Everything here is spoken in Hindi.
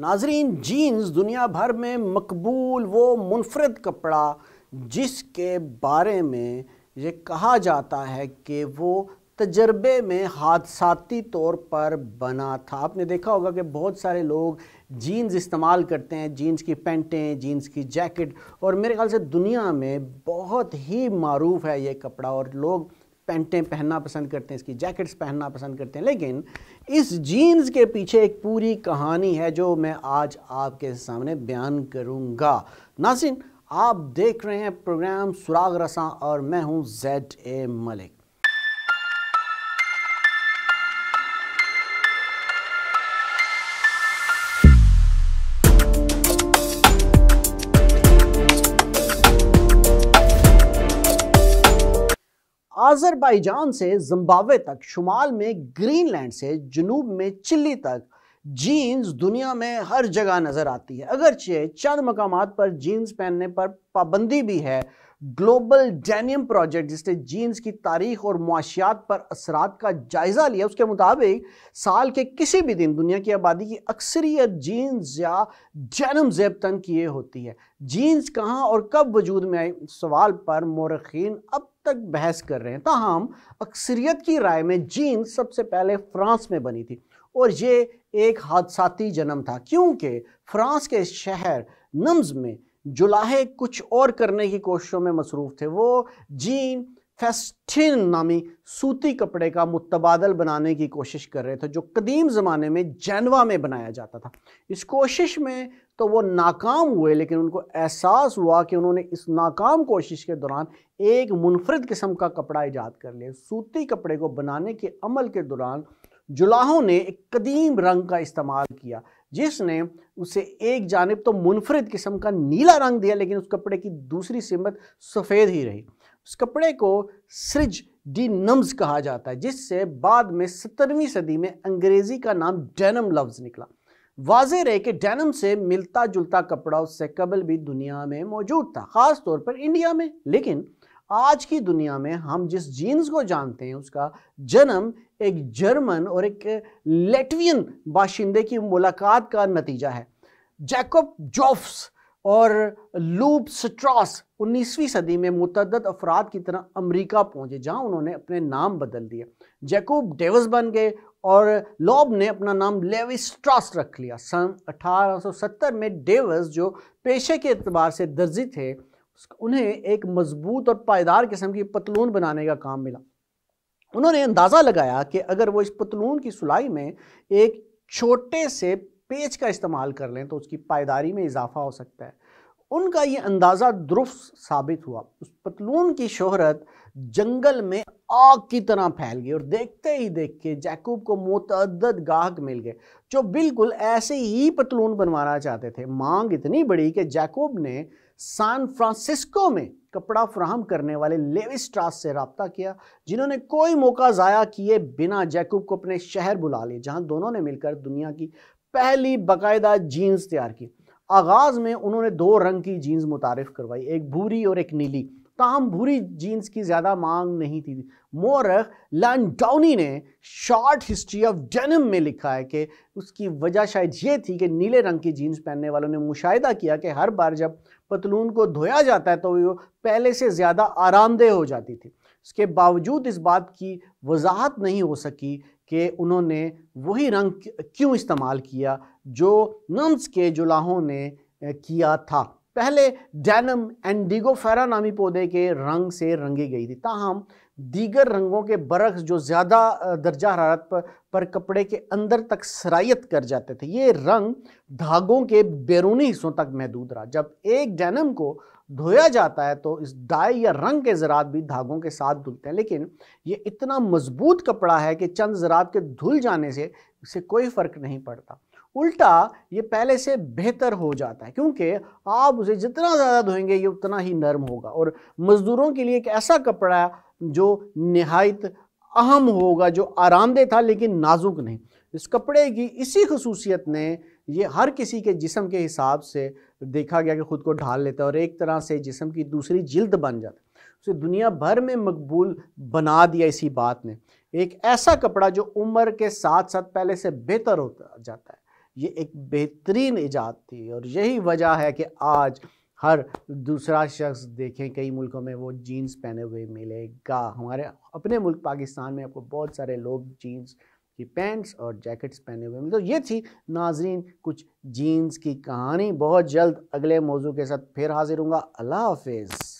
नाजरीन जीन्स दुनिया भर में मकबूल वो मुनफरद कपड़ा जिसके बारे में ये कहा जाता है कि वो तजर्बे में हादसाती तौर पर बना था आपने देखा होगा कि बहुत सारे लोग जीन्स इस्तेमाल करते हैं जीन्स की पैंटें जीन्स की जैकेट और मेरे ख्याल से दुनिया में बहुत ही मरूफ है ये कपड़ा और लोग पैंटें पहनना पसंद करते हैं इसकी जैकेट्स पहनना पसंद करते हैं लेकिन इस जीन्स के पीछे एक पूरी कहानी है जो मैं आज आपके सामने बयान करूँगा नासिन आप देख रहे हैं प्रोग्राम सुराग रसा और मैं हूँ जेड ए मलिक आज़रबाईजान से जिम्बाब्वे तक शुमाल में ग्रीनलैंड से जनूब में चिल्ली तक जीन्स दुनिया में हर जगह नज़र आती है अगरचे चंद मकाम पर जीन्स पहनने पर पाबंदी भी है ग्लोबल डेनियम प्रोजेक्ट जिसने जीन्स की तारीख और मुआशियात पर असरात का जायज़ा लिया उसके मुताबिक साल के किसी भी दिन दुनिया की आबादी की अक्सरियत जीन्स या जैनम जेब तन किए होती है जीन्स कहाँ और कब वजूद में आई सवाल पर मौरखीन अब तक बहस कर रहे हैं ताहम तो अक्सरियत की राय में जीन सबसे पहले फ्रांस में बनी थी और ये एक हादसाती जन्म था क्योंकि फ्रांस के शहर नम्स में जुलाहे कुछ और करने की कोशिशों में मसरूफ़ थे वो जीन फेस्टिन नामी सूती कपड़े का मुतबादल बनाने की कोशिश कर रहे थे जो कदीम ज़माने में जैनवा में बनाया जाता था इस कोशिश में तो वो नाकाम हुए लेकिन उनको एहसास हुआ कि उन्होंने इस नाकाम कोशिश के दौरान एक मुनफरद किस्म का कपड़ा ईजाद कर लिया सूती कपड़े को बनाने के अमल के दौरान जुलाहों ने एक कदीम रंग का इस्तेमाल किया जिसने उसे एक जानब तो मुनफरद किस्म का नीला रंग दिया लेकिन उस कपड़े की दूसरी सिमत सफ़ेद ही रही उस कपड़े को सृज डी नम्स कहा जाता है जिससे बाद में सत्तरवीं सदी में अंग्रेज़ी का नाम डेनम लफ्ज़ निकला वाजे रहे कि डेनम से मिलता जुलता कपड़ा उससे कबल भी दुनिया में मौजूद था ख़ास तौर पर इंडिया में लेकिन आज की दुनिया में हम जिस जीन्स को जानते हैं उसका जन्म एक जर्मन और एक लेटवियन बाशिंदे की मुलाकात का नतीजा है जैकब जॉफ्स और लूप स्ट्रॉस 19वीं सदी में मुतद अफराद की तरह अमेरिका पहुंचे जहां उन्होंने अपने नाम बदल दिया जैकूब डेविस बन गए और लॉब ने अपना नाम लेवी स्ट्रॉस रख लिया सन 1870 में डेविस जो पेशे के अतबार से दर्जी थे उन्हें एक मजबूत और पायदार किस्म की पतलून बनाने का काम मिला उन्होंने अंदाज़ा लगाया कि अगर वो इस पतलून की सुलाई में एक छोटे से पेज का इस्तेमाल कर लें तो उसकी पायदारी में इजाफा हो सकता है उनका ये अंदाज़ा दुरुस्त साबित हुआ उस पतलून की शोहरत जंगल में आग की तरह फैल गई और देखते ही देख के जैकूब को मतदद गाहक मिल गए जो बिल्कुल ऐसे ही पतलून बनवाना चाहते थे मांग इतनी बड़ी कि जैकूब ने सान फ्रांसिस्को में कपड़ा फ्राहम करने वाले लेविस ट्रास से रबता किया जिन्होंने कोई मौका ज़ाया किए बिना जैकूब को अपने शहर बुला लिए जहाँ दोनों ने मिलकर दुनिया की पहली बाकायदा जीन्स तैयार की आगाज़ में उन्होंने दो रंग की जीन्स मुतारफ़ करवाई एक भूरी और एक नीली ताम भूरी जीन्स की ज़्यादा मांग नहीं थी मोरख लैंडाउनी ने शॉर्ट हिस्ट्री ऑफ डेनम में लिखा है कि उसकी वजह शायद ये थी कि नीले रंग की जीन्स पहनने वालों ने मुशाहिदा किया कि हर बार जब पतलून को धोया जाता है तो वो पहले से ज़्यादा आरामदेह हो जाती थी उसके बावजूद इस बात की वजाहत नहीं हो सकी कि उन्होंने वही रंग क्यों इस्तेमाल किया जो नम्स के जुलाहों ने किया था पहले डैनम एंडिगोफेरा नामी पौधे के रंग से रंगी गई थी ताहम दीगर रंगों के बरक्स जो ज़्यादा दर्जा हरारत पर, पर कपड़े के अंदर तक सरायत कर जाते थे ये रंग धागों के बैरूनी हिस्सों तक महदूद रहा जब एक डैनम को धोया जाता है तो इस डाई या रंग के ज़रात भी धागों के साथ धुलते हैं लेकिन ये इतना मजबूत कपड़ा है कि चंद ज़रात के धुल जाने से इसे कोई फ़र्क नहीं पड़ता उल्टा ये पहले से बेहतर हो जाता है क्योंकि आप उसे जितना ज़्यादा धोएंगे ये उतना ही नरम होगा और मज़दूरों के लिए एक ऐसा कपड़ा जो नहायत अहम होगा जो आरामदेह था लेकिन नाजुक नहीं इस कपड़े की इसी खसूसियत ने ये हर किसी के जिसम के हिसाब से देखा गया कि ख़ुद को ढाल लेता है और एक तरह से जिसम की दूसरी जिल्द बन जाता है उसे दुनिया भर में मकबूल बना दिया इसी बात ने एक ऐसा कपड़ा जो उम्र के साथ साथ पहले से बेहतर होता जाता है ये एक बेहतरीन ईजाद थी और यही वजह है कि आज हर दूसरा शख्स देखें कई मुल्कों में वो जीन्स पहने हुए मिलेगा हमारे अपने मुल्क पाकिस्तान में आपको बहुत सारे लोग जीन्स कि पैंट्स और जैकेट्स पहने हुए तो ये थी नाजरीन कुछ जीन्स की कहानी बहुत जल्द अगले मौजू के साथ फिर हाजिर हूँ अल्लाह हाफिज़